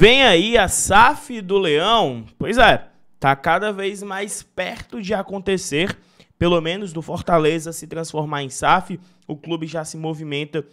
Vem aí a SAF do Leão. Pois é, tá cada vez mais perto de acontecer, pelo menos do Fortaleza se transformar em SAF. O clube já se movimenta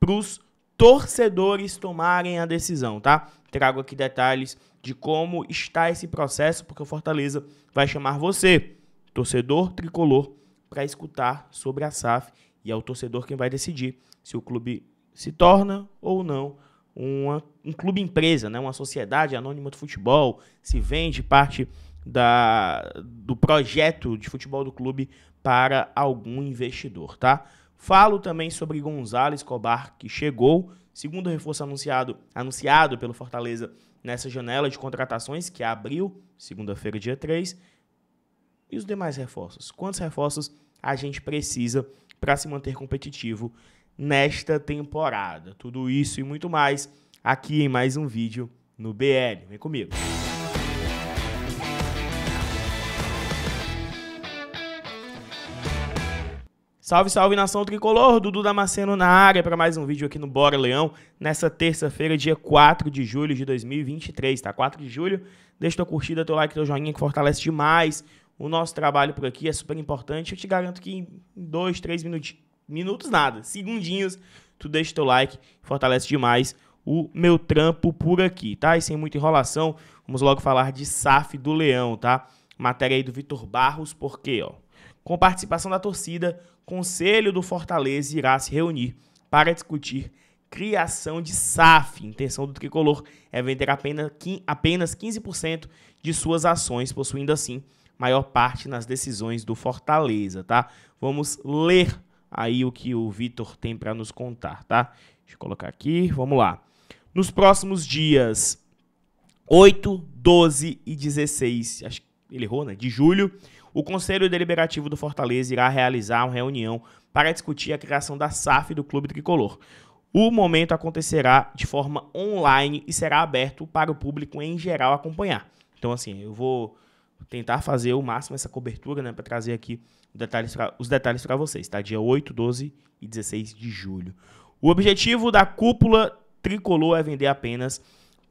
para os torcedores tomarem a decisão, tá? Trago aqui detalhes de como está esse processo, porque o Fortaleza vai chamar você, torcedor tricolor, para escutar sobre a SAF e é o torcedor quem vai decidir se o clube se torna ou não uma, um clube empresa, né? uma sociedade anônima de futebol, se vende parte da, do projeto de futebol do clube para algum investidor, tá? Falo também sobre Gonzalo Escobar, que chegou, segundo reforço anunciado, anunciado pelo Fortaleza nessa janela de contratações, que abriu, segunda-feira, dia 3. E os demais reforços? Quantos reforços a gente precisa para se manter competitivo nesta temporada. Tudo isso e muito mais aqui em mais um vídeo no BL. Vem comigo. Salve, salve nação tricolor, Dudu Damasceno na área para mais um vídeo aqui no Bora Leão, nessa terça-feira, dia 4 de julho de 2023, tá? 4 de julho, deixa tua curtida, teu like, teu joinha que fortalece demais o nosso trabalho por aqui, é super importante. Eu te garanto que em 2, 3 minutinhos Minutos nada, segundinhos. Tu deixa teu like, fortalece demais o meu trampo por aqui, tá? E sem muita enrolação, vamos logo falar de SAF do Leão, tá? Matéria aí do Vitor Barros, porque, ó, com participação da torcida, Conselho do Fortaleza irá se reunir para discutir criação de SAF. Intenção do tricolor é vender apenas 15% de suas ações, possuindo assim maior parte nas decisões do Fortaleza, tá? Vamos ler aí o que o Vitor tem para nos contar, tá? Deixa eu colocar aqui, vamos lá. Nos próximos dias 8, 12 e 16, acho que ele errou, né? De julho, o Conselho Deliberativo do Fortaleza irá realizar uma reunião para discutir a criação da SAF do Clube Tricolor. O momento acontecerá de forma online e será aberto para o público em geral acompanhar. Então, assim, eu vou tentar fazer o máximo essa cobertura, né, para trazer aqui os detalhes para vocês, tá? Dia 8, 12 e 16 de julho. O objetivo da cúpula tricolor é vender apenas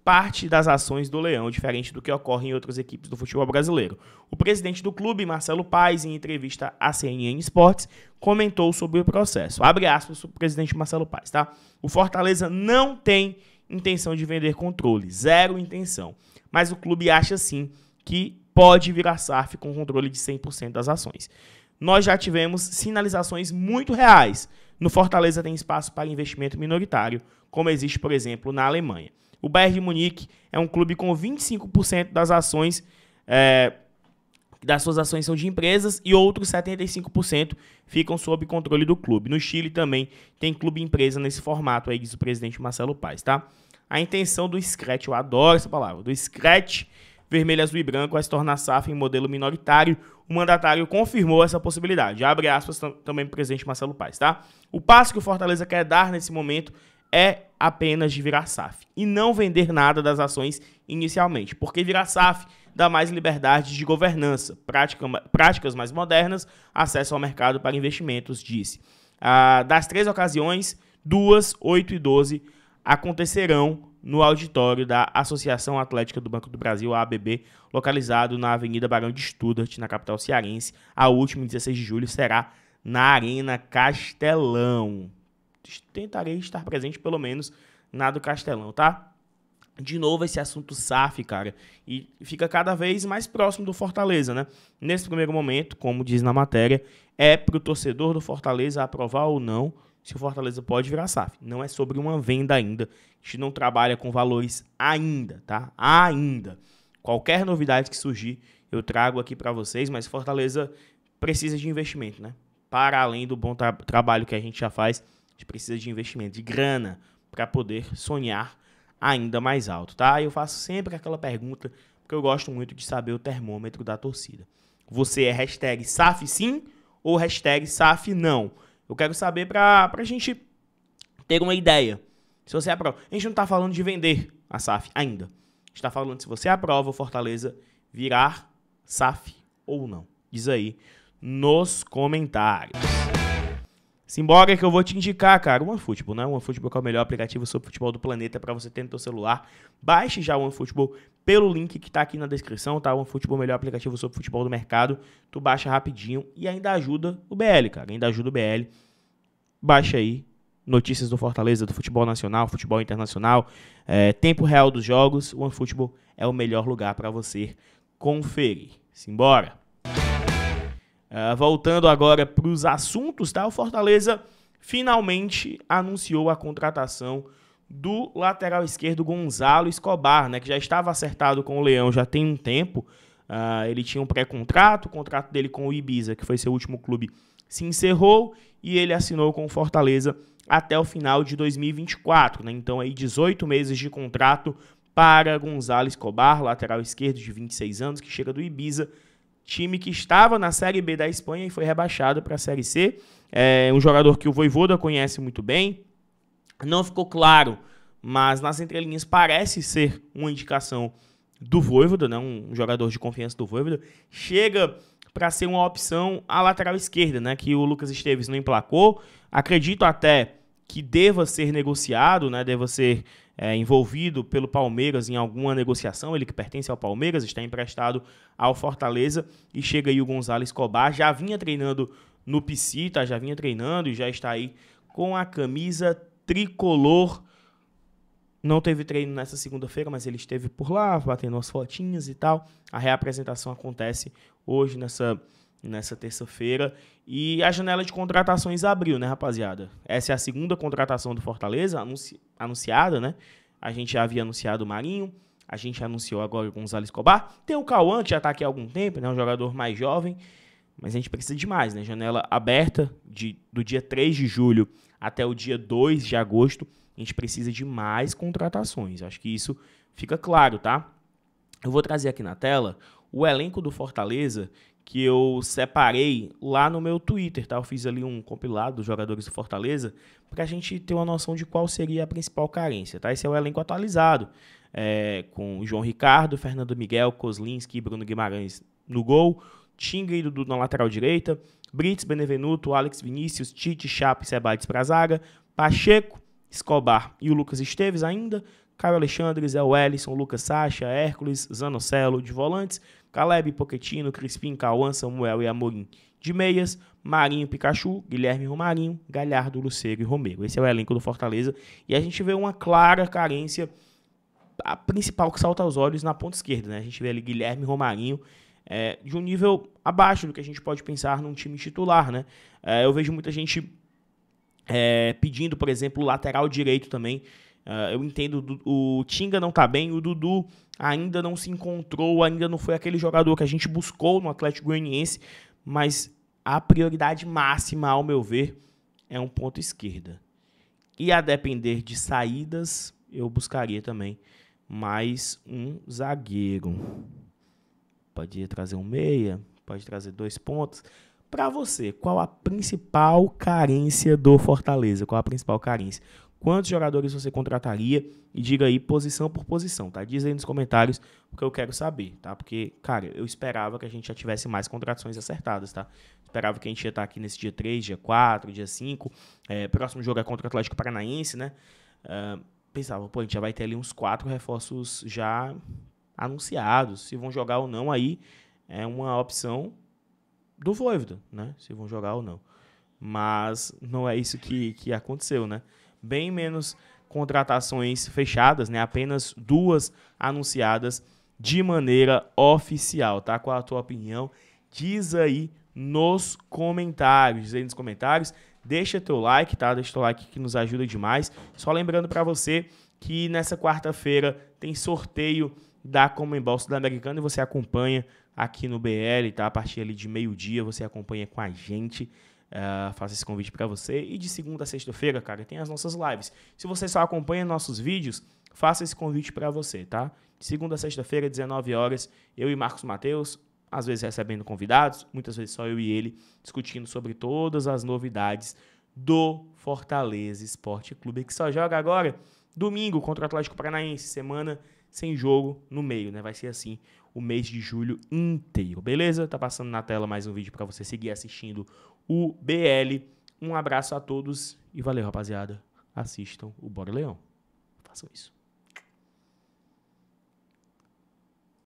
parte das ações do Leão, diferente do que ocorre em outras equipes do futebol brasileiro. O presidente do clube, Marcelo Paes, em entrevista à CNN Sports, comentou sobre o processo. Abre aspas o presidente Marcelo Paes, tá? O Fortaleza não tem intenção de vender controle, zero intenção. Mas o clube acha sim que pode virar SARF com controle de 100% das ações. Nós já tivemos sinalizações muito reais. No Fortaleza tem espaço para investimento minoritário, como existe, por exemplo, na Alemanha. O Bayern de Munique é um clube com 25% das ações, é, das suas ações são de empresas e outros 75% ficam sob controle do clube. No Chile também tem clube empresa nesse formato aí, diz o presidente Marcelo Paes, tá? A intenção do Scratch, eu adoro essa palavra, do Scratch vermelho, azul e branco vai se tornar SAF em modelo minoritário. O mandatário confirmou essa possibilidade. Abre aspas também para o presidente Marcelo Paes, tá? O passo que o Fortaleza quer dar nesse momento é apenas de virar SAF e não vender nada das ações inicialmente, porque virar SAF dá mais liberdade de governança, prática, práticas mais modernas, acesso ao mercado para investimentos, disse. Ah, das três ocasiões, duas, oito e doze acontecerão no auditório da Associação Atlética do Banco do Brasil, ABB, localizado na Avenida Barão de Studart, na capital cearense. A última, 16 de julho, será na Arena Castelão. Tentarei estar presente, pelo menos, na do Castelão, tá? De novo esse assunto SAF, cara, e fica cada vez mais próximo do Fortaleza, né? Nesse primeiro momento, como diz na matéria, é pro torcedor do Fortaleza aprovar ou não se o Fortaleza pode virar SAF. Não é sobre uma venda ainda. A gente não trabalha com valores ainda, tá? Ainda. Qualquer novidade que surgir, eu trago aqui para vocês, mas Fortaleza precisa de investimento, né? Para além do bom tra trabalho que a gente já faz, a gente precisa de investimento, de grana, para poder sonhar ainda mais alto, tá? Eu faço sempre aquela pergunta, porque eu gosto muito de saber o termômetro da torcida. Você é hashtag SAF sim ou hashtag SAF não? Eu quero saber pra, pra gente ter uma ideia. Se você aprova. A gente não tá falando de vender a SAF ainda. A gente tá falando se você aprova o Fortaleza virar SAF ou não. Diz aí nos comentários. Simbora que eu vou te indicar, cara, OneFootball, né? O OneFootball é o melhor aplicativo sobre futebol do planeta para você ter no seu celular. Baixe já o OneFootball pelo link que tá aqui na descrição, tá? OneFootball é o melhor aplicativo sobre futebol do mercado. Tu baixa rapidinho e ainda ajuda o BL, cara. Ainda ajuda o BL. Baixa aí notícias do Fortaleza, do futebol nacional, futebol internacional, é, tempo real dos jogos. O OneFootball é o melhor lugar para você conferir. Simbora! Ah, voltando agora para os assuntos, tá? O Fortaleza finalmente anunciou a contratação do lateral esquerdo Gonzalo Escobar, né? Que já estava acertado com o Leão já tem um tempo. Uh, ele tinha um pré-contrato, o contrato dele com o Ibiza, que foi seu último clube, se encerrou e ele assinou com o Fortaleza até o final de 2024, né? Então aí 18 meses de contrato para Gonzalo Escobar, lateral esquerdo de 26 anos, que chega do Ibiza time que estava na Série B da Espanha e foi rebaixado para a Série C. É um jogador que o Voivoda conhece muito bem. Não ficou claro, mas nas entrelinhas parece ser uma indicação do Voivoda, né? um jogador de confiança do Voivoda. Chega para ser uma opção à lateral esquerda, né? que o Lucas Esteves não emplacou. Acredito até que deva ser negociado, né? deva ser é, envolvido pelo Palmeiras em alguma negociação, ele que pertence ao Palmeiras, está emprestado ao Fortaleza e chega aí o Gonzalo Escobar, já vinha treinando no Pici, tá? já vinha treinando e já está aí com a camisa tricolor. Não teve treino nessa segunda-feira, mas ele esteve por lá, batendo as fotinhas e tal. A reapresentação acontece hoje nessa nessa terça-feira. E a janela de contratações abriu, né, rapaziada? Essa é a segunda contratação do Fortaleza, anunci anunciada, né? A gente já havia anunciado o Marinho, a gente anunciou agora o Gonzalo Escobar. Tem o Cauã, que já está aqui há algum tempo, né? Um jogador mais jovem. Mas a gente precisa de mais, né? Janela aberta de, do dia 3 de julho até o dia 2 de agosto. A gente precisa de mais contratações. Acho que isso fica claro, tá? Eu vou trazer aqui na tela o elenco do Fortaleza que eu separei lá no meu Twitter, tá? Eu fiz ali um compilado dos jogadores do Fortaleza para a gente ter uma noção de qual seria a principal carência, tá? Esse é o elenco atualizado, é, com João Ricardo, Fernando Miguel, Kozlinski e Bruno Guimarães no gol, Tinga e Dudu na lateral direita, Brits, Benevenuto, Alex Vinícius, Tite, Chape e Sebades a zaga, Pacheco, Escobar e o Lucas Esteves ainda, Caio Alexandre, Zé Wellison, Lucas Sacha, Hércules, Zanocelo de volantes, Caleb Poquetino, Crispim, Cauã, Samuel e Amorim de meias, Marinho, Pikachu, Guilherme Romarinho, Galhardo, Lucego e Romero. Esse é o elenco do Fortaleza e a gente vê uma clara carência, a principal que salta aos olhos na ponta esquerda, né? A gente vê ali Guilherme Romarinho é, de um nível abaixo do que a gente pode pensar num time titular, né? É, eu vejo muita gente é, pedindo, por exemplo, lateral direito também. Uh, eu entendo, o Tinga não tá bem, o Dudu ainda não se encontrou, ainda não foi aquele jogador que a gente buscou no Atlético Goianiense, mas a prioridade máxima, ao meu ver, é um ponto esquerda. E a depender de saídas, eu buscaria também mais um zagueiro. Podia trazer um meia, pode trazer dois pontos. Para você, qual a principal carência do Fortaleza? Qual a principal carência? quantos jogadores você contrataria e diga aí posição por posição, tá? Diz aí nos comentários o que eu quero saber, tá? Porque, cara, eu esperava que a gente já tivesse mais contratações acertadas, tá? Esperava que a gente ia estar tá aqui nesse dia 3, dia 4, dia 5. É, próximo jogo é contra o Atlético Paranaense, né? Uh, pensava, pô, a gente já vai ter ali uns quatro reforços já anunciados. Se vão jogar ou não, aí é uma opção do Voivoda, né? Se vão jogar ou não. Mas não é isso que, que aconteceu, né? bem menos contratações fechadas, né? Apenas duas anunciadas de maneira oficial, tá? Qual a tua opinião? Diz aí nos comentários, diz aí nos comentários. Deixa teu like, tá? Deixa teu like que nos ajuda demais. Só lembrando para você que nessa quarta-feira tem sorteio da Comembol Sul-Americana e você acompanha aqui no BL, tá? A partir ali de meio-dia você acompanha com a gente. Uh, faço esse convite para você. E de segunda a sexta-feira, cara, tem as nossas lives. Se você só acompanha nossos vídeos, faça esse convite para você, tá? De segunda a sexta-feira, 19 horas, eu e Marcos Mateus, às vezes recebendo convidados, muitas vezes só eu e ele, discutindo sobre todas as novidades do Fortaleza Esporte Clube, que só joga agora domingo contra o Atlético Paranaense, semana sem jogo no meio, né? Vai ser assim o mês de julho inteiro, beleza? Tá passando na tela mais um vídeo para você seguir assistindo o BL. Um abraço a todos e valeu, rapaziada. Assistam o Bora Leão. Façam isso.